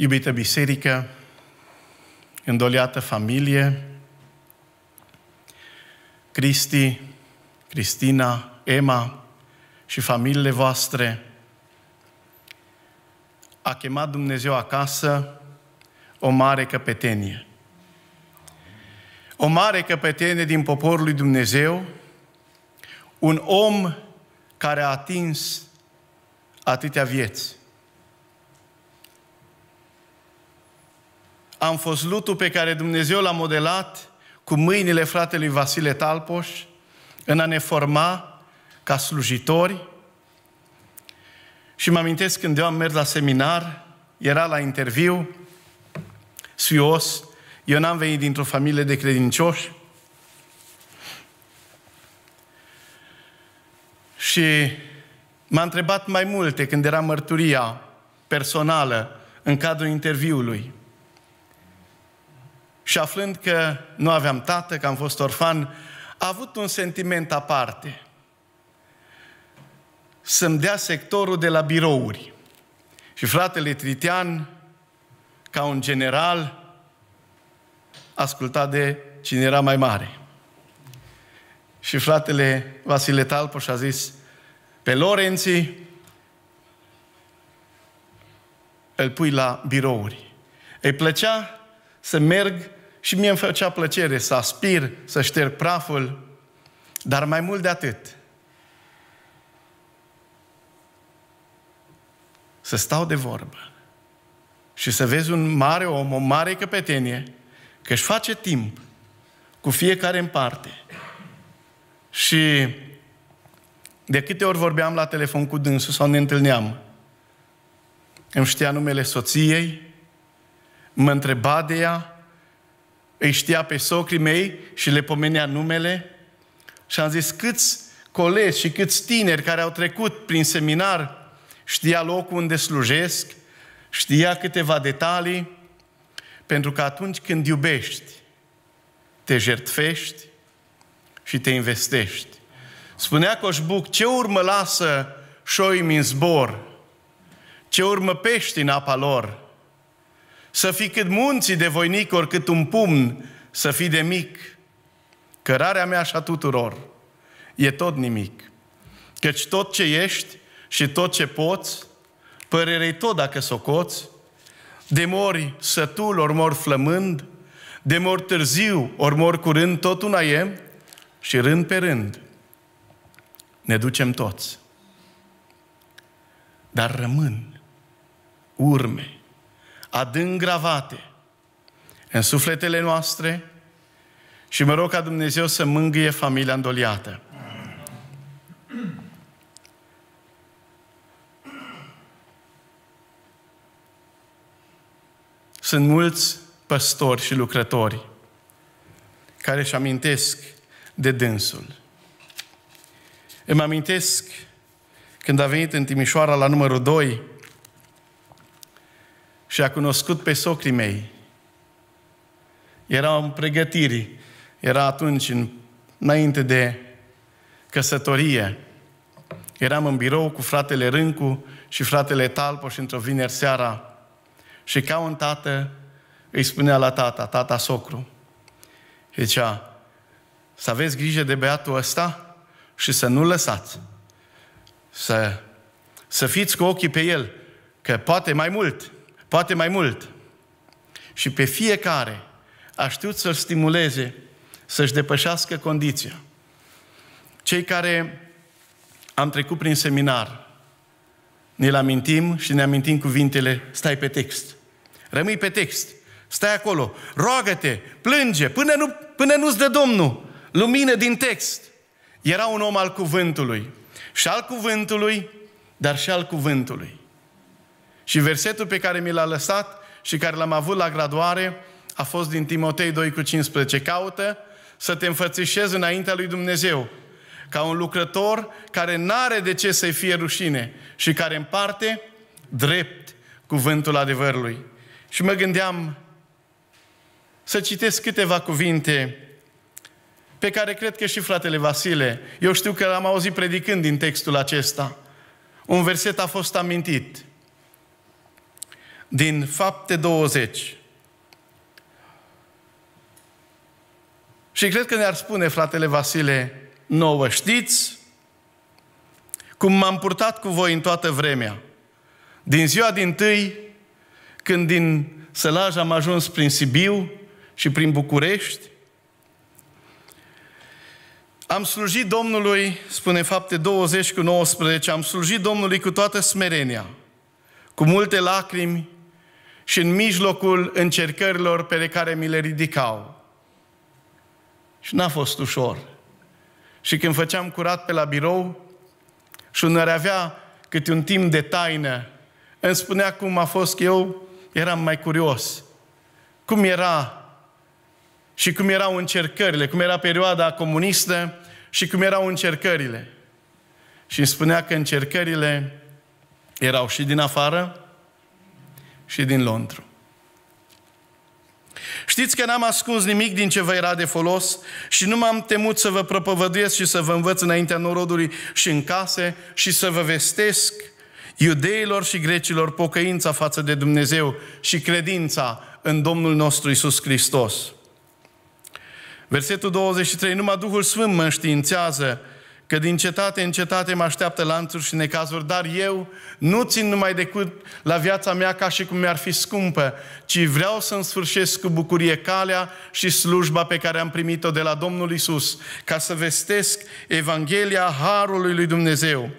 Iubită biserică, îndoliată familie, Cristi, Cristina, Emma și familiile voastre, a chemat Dumnezeu acasă o mare căpetenie. O mare căpetenie din poporul lui Dumnezeu, un om care a atins atâtea vieți. am fost lutul pe care Dumnezeu l-a modelat cu mâinile fratelui Vasile Talpoș în a ne forma ca slujitori. Și mă amintesc când eu am mers la seminar, era la interviu, suios, eu n-am venit dintr-o familie de credincioși, Și m-a întrebat mai multe când era mărturia personală în cadrul interviului și aflând că nu aveam tată, că am fost orfan, a avut un sentiment aparte. Să-mi dea sectorul de la birouri. Și fratele Tritian, ca un general, asculta de cine era mai mare. Și fratele Vasile Talpoș a zis, pe Lorenții îl pui la birouri. Îi plăcea să merg și mie îmi făcea plăcere să aspir, să șterg praful, dar mai mult de atât. Să stau de vorbă și să vezi un mare om, o mare căpetenie, că își face timp cu fiecare în parte. Și de câte ori vorbeam la telefon cu dânsul sau ne întâlneam, îmi știa numele soției, mă întreba de ea, îi știa pe socrii mei și le pomenea numele și am zis câți colegi și câți tineri care au trecut prin seminar știa locul unde slujesc, știa câteva detalii, pentru că atunci când iubești, te jertfești și te investești. Spunea Coșbuc, ce urmă lasă șoimi în zbor, ce urmă pești în apa lor, să fii cât munții de voinic, oricât cât un pumn, să fii de mic. Cărarea mea și a tuturor e tot nimic. Căci tot ce ești și tot ce poți, părerei tot dacă coți, de mori sătul, ori mor flămând, de mor târziu, ori mor curând, tot una e și rând pe rând. Ne ducem toți. Dar rămân urme adânc gravate în sufletele noastre și mă rog ca Dumnezeu să mângâie familia îndoliată. Sunt mulți păstori și lucrători care își amintesc de dânsul. Îmi amintesc când a venit în Timișoara la numărul 2 și a cunoscut pe socrii mei. Era în pregătiri, era atunci în, înainte de căsătorie. Eram în birou cu fratele Râncu și fratele Talpo și într-o vineri seara și ca un tată îi spunea la tata, tata socru, zicea, să aveți grijă de băiatul ăsta și să nu lăsați. Să, să fiți cu ochii pe el, că poate mai mult poate mai mult. Și pe fiecare a știut să-l stimuleze să-și depășească condiția. Cei care am trecut prin seminar, ne-l amintim și ne amintim cuvintele, stai pe text. Rămâi pe text. Stai acolo. Roagă-te, plânge, până, nu, până nu-ți dă Domnul lumină din text. Era un om al cuvântului. Și al cuvântului, dar și al cuvântului. Și versetul pe care mi l-a lăsat și care l-am avut la graduare a fost din Timotei 2 cu 15. Caută să te înfățișezi înaintea lui Dumnezeu ca un lucrător care n-are de ce să-i fie rușine și care împarte drept cuvântul adevărului. Și mă gândeam să citesc câteva cuvinte pe care cred că și fratele Vasile, eu știu că l-am auzit predicând din textul acesta. Un verset a fost amintit din fapte 20. Și cred că ne-ar spune fratele Vasile, nouă știți cum m-am purtat cu voi în toată vremea. Din ziua din tâi, când din Sălaj am ajuns prin Sibiu și prin București, am slujit Domnului, spune fapte 20 cu 19, am slujit Domnului cu toată smerenia, cu multe lacrimi, și în mijlocul încercărilor pe care mi le ridicau. Și n-a fost ușor. Și când făceam curat pe la birou și unor avea câte un timp de taină, îmi spunea cum a fost că eu eram mai curios. Cum era și cum erau încercările, cum era perioada comunistă și cum erau încercările. Și îmi spunea că încercările erau și din afară, și din Lontru. Știți că n-am ascuns nimic din ce vă era de folos și nu m-am temut să vă propovăduiesc și să vă învăț înaintea norodului și în case și să vă vestesc iudeilor și grecilor pocăința față de Dumnezeu și credința în Domnul nostru Isus Hristos. Versetul 23, numai Duhul Sfânt mă înștiințează că din cetate în cetate mă așteaptă lanțuri și necazuri, dar eu nu țin numai decât la viața mea ca și cum mi-ar fi scumpă, ci vreau să-mi sfârșesc cu bucurie calea și slujba pe care am primit-o de la Domnul Isus, ca să vestesc Evanghelia Harului lui Dumnezeu.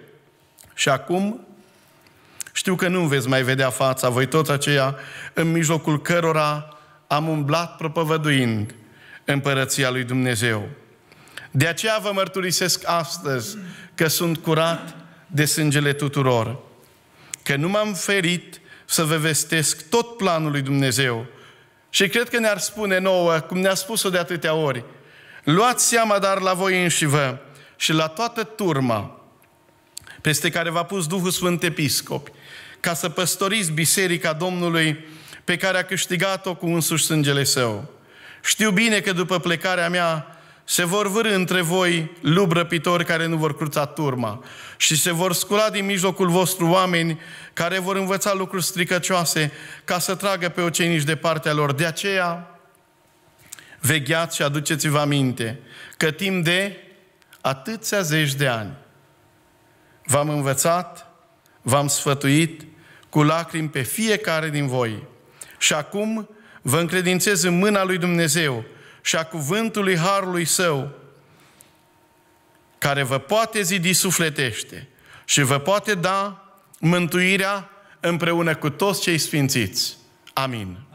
Și acum, știu că nu veți mai vedea fața voi toți aceia în mijlocul cărora am umblat propovăduind împărăția lui Dumnezeu. De aceea vă mărturisesc astăzi că sunt curat de sângele tuturor, că nu m-am ferit să vă vestesc tot planul lui Dumnezeu. Și cred că ne-ar spune nouă, cum ne-a spus-o de atâtea ori, luați seama dar la voi înși vă și la toată turma peste care v-a pus Duhul Sfânt Episcopi, ca să păstoriți biserica Domnului pe care a câștigat-o cu însuși sângele său. Știu bine că după plecarea mea se vor vârâ între voi lup răpitori care nu vor cruța turma și se vor scula din mijlocul vostru oameni care vor învăța lucruri stricăcioase ca să tragă pe ocenici de partea lor. De aceea, vegheați și aduceți-vă aminte că timp de atâția zeci de ani v-am învățat, v-am sfătuit cu lacrimi pe fiecare din voi. Și acum vă încredințez în mâna lui Dumnezeu, și a cuvântului harului său, care vă poate zidi sufletește și vă poate da mântuirea împreună cu toți cei sfințiți. Amin.